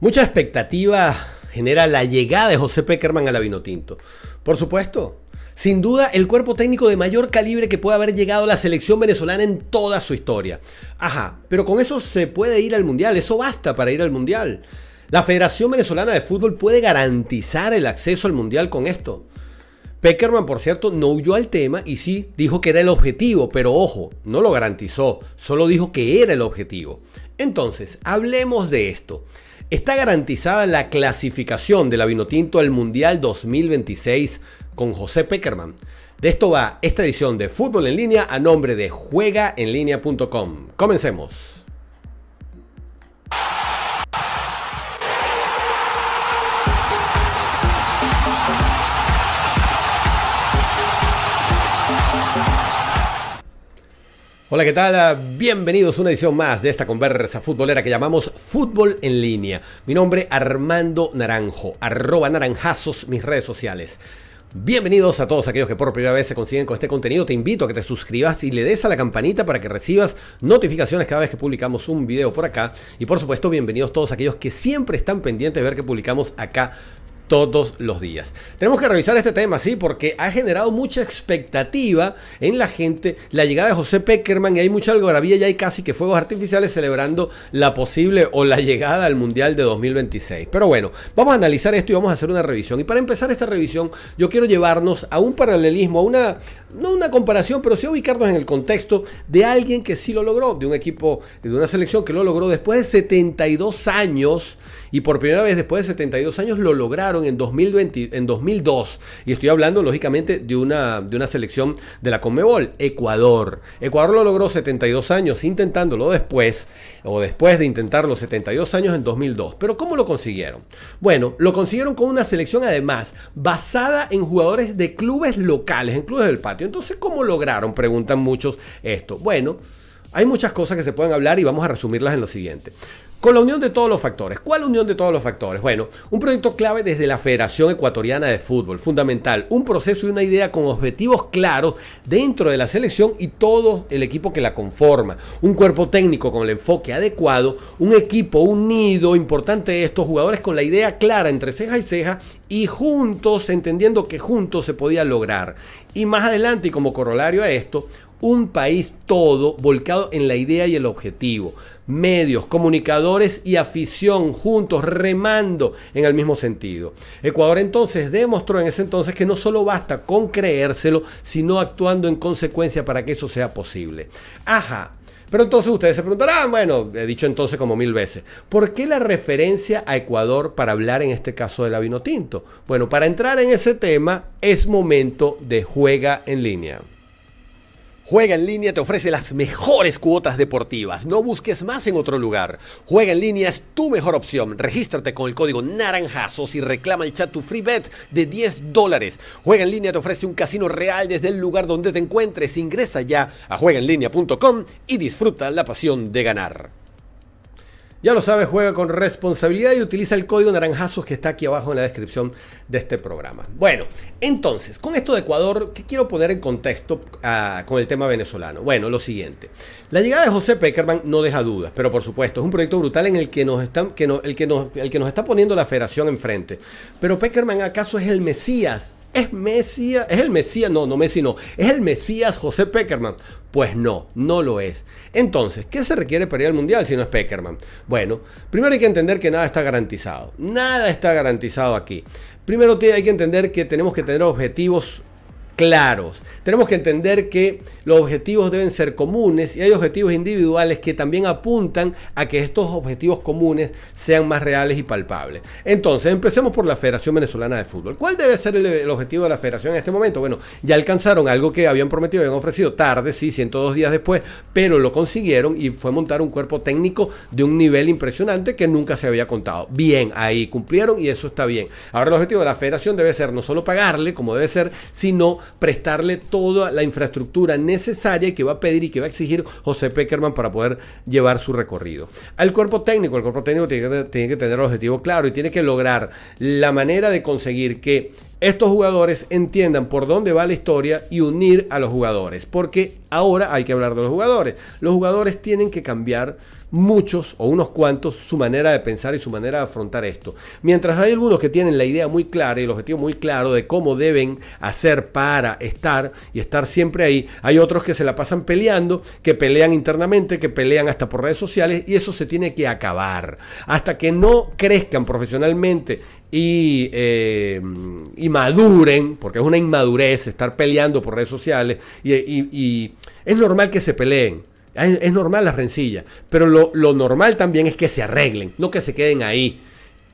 Mucha expectativa genera la llegada de José Peckerman a la Vinotinto. Por supuesto, sin duda el cuerpo técnico de mayor calibre que puede haber llegado a la selección venezolana en toda su historia. Ajá, pero con eso se puede ir al Mundial, eso basta para ir al Mundial. La Federación Venezolana de Fútbol puede garantizar el acceso al Mundial con esto. Peckerman, por cierto, no huyó al tema y sí dijo que era el objetivo, pero ojo, no lo garantizó, solo dijo que era el objetivo. Entonces, hablemos de esto. Está garantizada la clasificación de la Vinotinto al Mundial 2026 con José Peckerman. De esto va esta edición de Fútbol en línea a nombre de JuegaEnLínea.com. Comencemos. Hola, ¿qué tal? Bienvenidos a una edición más de esta conversa futbolera que llamamos Fútbol en línea. Mi nombre Armando Naranjo, arroba naranjazos mis redes sociales. Bienvenidos a todos aquellos que por primera vez se consiguen con este contenido. Te invito a que te suscribas y le des a la campanita para que recibas notificaciones cada vez que publicamos un video por acá. Y por supuesto, bienvenidos todos aquellos que siempre están pendientes de ver que publicamos acá todos los días. Tenemos que revisar este tema, sí, porque ha generado mucha expectativa en la gente la llegada de José Peckerman y hay mucha algarabía y hay casi que fuegos artificiales celebrando la posible o la llegada al Mundial de 2026. Pero bueno, vamos a analizar esto y vamos a hacer una revisión. Y para empezar esta revisión, yo quiero llevarnos a un paralelismo, a una, no una comparación, pero sí ubicarnos en el contexto de alguien que sí lo logró, de un equipo, de una selección que lo logró después de 72 años y por primera vez después de 72 años lo lograron en, 2020, en 2002. Y estoy hablando lógicamente de una, de una selección de la Conmebol, Ecuador. Ecuador lo logró 72 años intentándolo después, o después de intentarlo 72 años en 2002. Pero ¿cómo lo consiguieron? Bueno, lo consiguieron con una selección además basada en jugadores de clubes locales, en clubes del patio. Entonces, ¿cómo lograron? Preguntan muchos esto. Bueno, hay muchas cosas que se pueden hablar y vamos a resumirlas en lo siguiente. Con la unión de todos los factores. ¿Cuál unión de todos los factores? Bueno, un proyecto clave desde la Federación Ecuatoriana de Fútbol, fundamental, un proceso y una idea con objetivos claros dentro de la selección y todo el equipo que la conforma, un cuerpo técnico con el enfoque adecuado, un equipo unido, importante estos jugadores con la idea clara entre ceja y ceja y juntos, entendiendo que juntos se podía lograr. Y más adelante, y como corolario a esto, un país todo volcado en la idea y el objetivo. Medios, comunicadores y afición juntos remando en el mismo sentido. Ecuador entonces demostró en ese entonces que no solo basta con creérselo, sino actuando en consecuencia para que eso sea posible. Ajá, pero entonces ustedes se preguntarán, ah, bueno, he dicho entonces como mil veces, ¿por qué la referencia a Ecuador para hablar en este caso del vino tinto? Bueno, para entrar en ese tema es momento de juega en línea. Juega en línea te ofrece las mejores cuotas deportivas. No busques más en otro lugar. Juega en línea es tu mejor opción. Regístrate con el código Naranjazos y reclama el chat tu free bet de 10 dólares. Juega en línea te ofrece un casino real desde el lugar donde te encuentres. Ingresa ya a juegaenlinea.com y disfruta la pasión de ganar. Ya lo sabes, juega con responsabilidad y utiliza el código naranjazo que está aquí abajo en la descripción de este programa. Bueno, entonces, con esto de Ecuador, ¿qué quiero poner en contexto ah, con el tema venezolano? Bueno, lo siguiente. La llegada de José Peckerman no deja dudas, pero por supuesto, es un proyecto brutal en el que nos, están, que el que nos, el que nos está poniendo la federación enfrente. Pero Peckerman acaso es el Mesías ¿Es Mesías? ¿Es el Mesías? No, no Messi, no. ¿Es el Mesías José Peckerman? Pues no, no lo es. Entonces, ¿qué se requiere para ir al Mundial si no es Peckerman? Bueno, primero hay que entender que nada está garantizado. Nada está garantizado aquí. Primero hay que entender que tenemos que tener objetivos claros. Tenemos que entender que los objetivos deben ser comunes y hay objetivos individuales que también apuntan a que estos objetivos comunes sean más reales y palpables. Entonces, empecemos por la Federación Venezolana de Fútbol. ¿Cuál debe ser el, objetivo de la Federación en este momento? Bueno, ya alcanzaron algo que habían prometido, habían ofrecido tarde, sí, 102 días después, pero lo consiguieron y fue montar un cuerpo técnico de un nivel impresionante que nunca se había contado. Bien, ahí cumplieron y eso está bien. Ahora el objetivo de la Federación debe ser no solo pagarle como debe ser, sino prestarle toda la infraestructura necesaria que va a pedir y que va a exigir José Peckerman para poder llevar su recorrido. Al cuerpo técnico, el cuerpo técnico tiene que, tiene que tener el objetivo claro y tiene que lograr la manera de conseguir que estos jugadores entiendan por dónde va la historia y unir a los jugadores. Porque ahora hay que hablar de los jugadores. Los jugadores tienen que cambiar muchos o unos cuantos su manera de pensar y su manera de afrontar esto. Mientras hay algunos que tienen la idea muy clara y el objetivo muy claro de cómo deben hacer para estar y estar siempre ahí, hay otros que se la pasan peleando, que pelean internamente, que pelean hasta por redes sociales y eso se tiene que acabar. Hasta que no crezcan profesionalmente eh, y, maduren, porque es una inmadurez estar peleando por redes sociales, y, es normal que se peleen, es, normal la rencilla, pero lo, lo, normal también es que se arreglen, no que se queden ahí.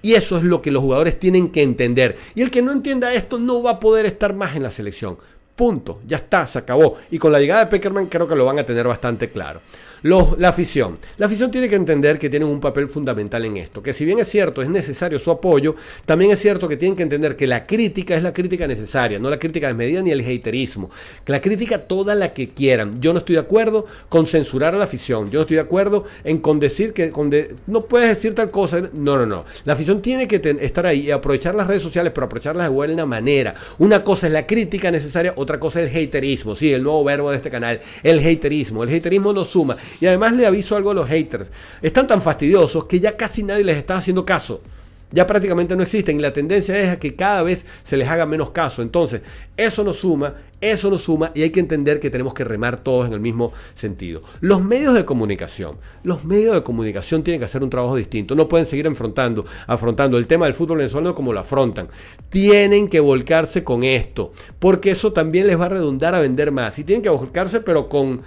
Y eso es lo que los jugadores tienen que entender. Y el que no entienda esto no va a poder estar más en la selección. Punto. Ya está, se acabó. Y con la llegada de Peckerman creo que lo van a tener bastante claro. Los, la afición. La afición tiene que entender que tienen un papel fundamental en esto, que si bien es cierto, es necesario su apoyo, también es cierto que tienen que entender que la crítica es la crítica necesaria, no la crítica desmedida ni el haterismo. La crítica toda la que quieran. Yo no estoy de acuerdo con censurar a la afición, yo no estoy de acuerdo en con decir que no puedes decir tal cosa. No, no, no. La afición tiene que estar ahí y aprovechar las redes sociales, pero aprovecharlas de buena manera. Una cosa es la crítica necesaria, otra cosa es el haterismo, sí, el nuevo verbo de este canal, el haterismo. El haterismo no suma y además le aviso algo a los haters. Están tan fastidiosos que ya casi nadie les está haciendo caso. Ya prácticamente no existen y la tendencia es a que cada vez se les haga menos caso. Entonces, eso nos suma, eso nos suma y hay que entender que tenemos que remar todos en el mismo sentido. Los medios de comunicación, los medios de comunicación tienen que hacer un trabajo distinto. No pueden seguir afrontando, afrontando el tema del fútbol venezolano como lo afrontan. Tienen que volcarse con esto, porque eso también les va a redundar a vender más. Y tienen que volcarse, pero con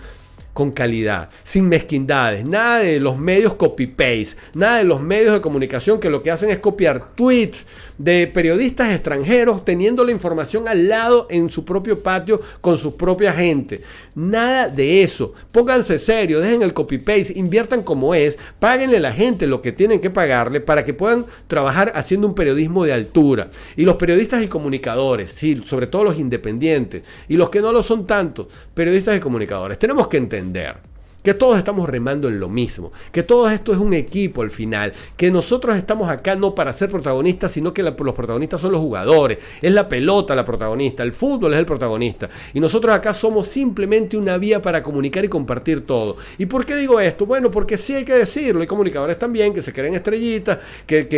con calidad, sin mezquindades, nada de los medios copy-paste, nada de los medios de comunicación que lo que hacen es copiar tweets de periodistas extranjeros teniendo la información al lado en su propio patio con su propia gente. Nada de eso. Pónganse serio, dejen el copy-paste, inviertan como es, páguenle a la gente lo que tienen que pagarle para que puedan trabajar haciendo un periodismo de altura. Y los periodistas y comunicadores, sí, sobre todo los independientes y los que no lo son tanto, periodistas y comunicadores, tenemos que entender There. que todos estamos remando en lo mismo, que todo esto es un equipo al final, que nosotros estamos acá no para ser protagonistas, sino que los protagonistas son los jugadores, es la pelota la protagonista, el fútbol es el protagonista, y nosotros acá somos simplemente una vía para comunicar y compartir todo. ¿Y por qué digo esto? Bueno, porque sí hay que decirlo, hay comunicadores también que se creen estrellitas, que,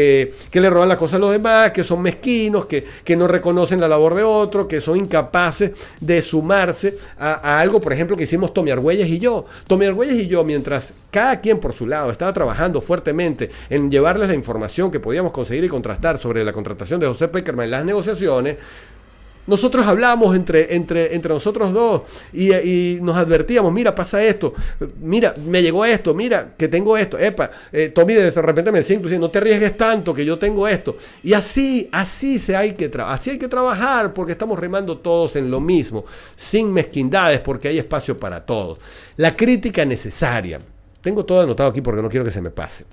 le roban las cosas a los demás, que son mezquinos, que, no reconocen la labor de otro, que son incapaces de sumarse a, algo, por ejemplo, que hicimos Tommy Argüelles y yo. Tommy Güeyes y yo, mientras cada quien por su lado estaba trabajando fuertemente en llevarles la información que podíamos conseguir y contrastar sobre la contratación de José Peckerman en las negociaciones, nosotros hablamos entre, entre, entre nosotros dos y, nos advertíamos, mira, pasa esto, mira, me llegó esto, mira, que tengo esto, epa, eh, Tommy de repente me decía no te arriesgues tanto que yo tengo esto. Y así, así se hay que así hay que trabajar porque estamos remando todos en lo mismo, sin mezquindades porque hay espacio para todos. La crítica necesaria. Tengo todo anotado aquí porque no quiero que se me pase.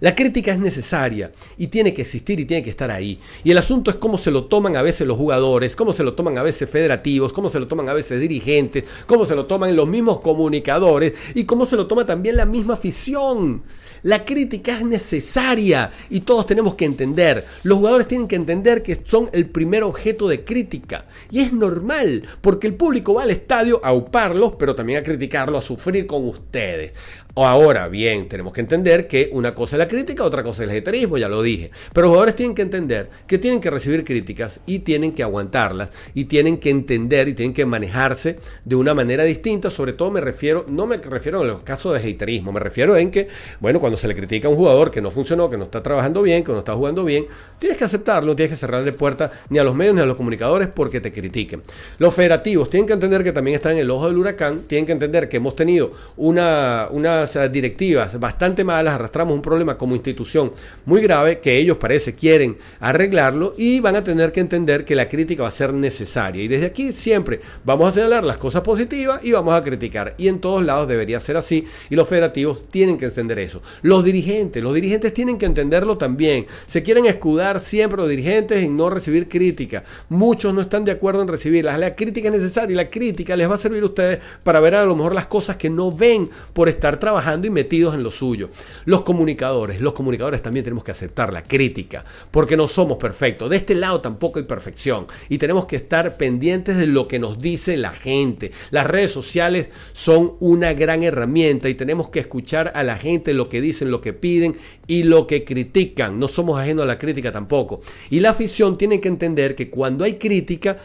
La crítica es necesaria y tiene que existir y tiene que estar ahí. Y el asunto es cómo se lo toman a veces los jugadores, cómo se lo toman a veces federativos, cómo se lo toman a veces dirigentes, cómo se lo toman los mismos comunicadores y cómo se lo toma también la misma afición. La crítica es necesaria y todos tenemos que entender. Los jugadores tienen que entender que son el primer objeto de crítica. Y es normal, porque el público va al estadio a uparlos, pero también a criticarlo, a sufrir con ustedes. Ahora bien, tenemos que entender que una cosa es la crítica, otra cosa es el heterismo, ya lo dije. Pero los jugadores tienen que entender que tienen que recibir críticas y tienen que aguantarlas y tienen que entender y tienen que manejarse de una manera distinta. Sobre todo me refiero, no me refiero a los casos de heterismo, me refiero en que, bueno, cuando se le critica a un jugador que no funcionó, que no está trabajando bien, que no está jugando bien, tienes que aceptarlo, tienes que cerrarle puerta ni a los medios ni a los comunicadores porque te critiquen. Los federativos tienen que entender que también están en el ojo del huracán, tienen que entender que hemos tenido una, una eh, directivas, bastante malas, arrastramos un problema como institución muy grave que ellos parece quieren arreglarlo y van a tener que entender que la crítica va a ser necesaria. Y desde aquí siempre vamos a señalar las cosas positivas y vamos a criticar. Y en todos lados debería ser así y los federativos tienen que entender eso. Los dirigentes, los dirigentes tienen que entenderlo también. Se quieren escudar siempre los dirigentes en no recibir crítica. Muchos no están de acuerdo en recibirlas. La crítica es necesaria y la crítica les va a servir a ustedes para ver a lo mejor las cosas que no ven por estar trabajando trabajando y metidos en lo suyo. Los comunicadores, los comunicadores también tenemos que aceptar la crítica, porque no somos perfectos. De este lado tampoco hay perfección y tenemos que estar pendientes de lo que nos dice la gente. Las redes sociales son una gran herramienta y tenemos que escuchar a la gente lo que dicen, lo que piden y lo que critican. No somos ajeno a la crítica tampoco. Y la afición tiene que entender que cuando hay crítica,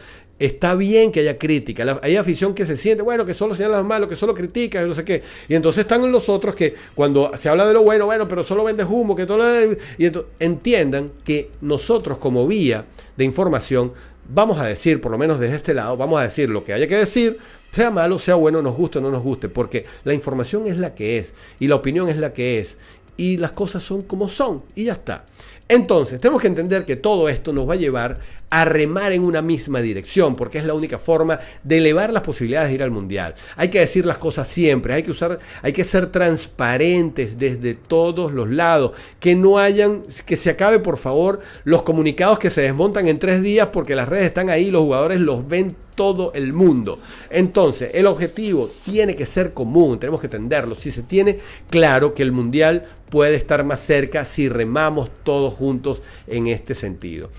Está bien que haya crítica. hay afición que se siente, bueno, que solo señala lo malo, que solo critica, no sé qué. Y entonces están los otros que cuando se habla de lo bueno, bueno, pero solo vende humo, que todo lo... Y entonces, entiendan que nosotros como vía de información vamos a decir, por lo menos desde este lado, vamos a decir lo que haya que decir, sea malo, sea bueno, nos guste o no nos guste, porque la información es la que es y la opinión es la que es y las cosas son como son y ya está. Entonces, tenemos que entender que todo esto nos va a llevar a remar en una misma dirección, porque es la única forma de elevar las posibilidades de ir al mundial. Hay que decir las cosas siempre, hay que usar, hay que ser transparentes desde todos los lados, que no hayan, que se acabe por favor los comunicados que se desmontan en tres días porque las redes están ahí, los jugadores los ven todo el mundo. Entonces, el objetivo tiene que ser común, tenemos que entenderlo, Si se tiene claro que el mundial puede estar más cerca si remamos todos juntos en este sentido.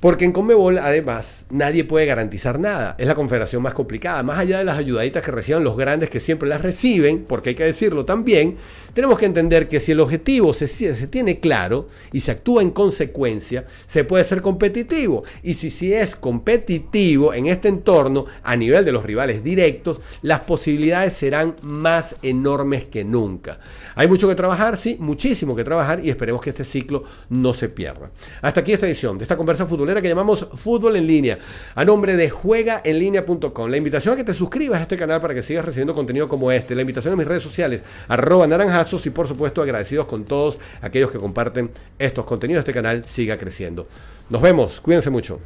Porque en Conmebol, además, nadie puede garantizar nada. Es la confederación más complicada. Más allá de las ayudaditas que reciban los grandes que siempre las reciben, porque hay que decirlo también, tenemos que entender que si el objetivo se, tiene claro y se actúa en consecuencia, se puede ser competitivo. Y si, si es competitivo en este entorno, a nivel de los rivales directos, las posibilidades serán más enormes que nunca. Hay mucho que trabajar, sí, muchísimo que trabajar y esperemos que este ciclo no se pierda. Hasta aquí esta edición de esta conversa futura que llamamos fútbol en línea, a nombre de juegaenlinea.com. La invitación a que te suscribas a este canal para que sigas recibiendo contenido como este. La invitación a mis redes sociales, arroba naranjazos y por supuesto agradecidos con todos aquellos que comparten estos contenidos. Este canal siga creciendo. Nos vemos, cuídense mucho.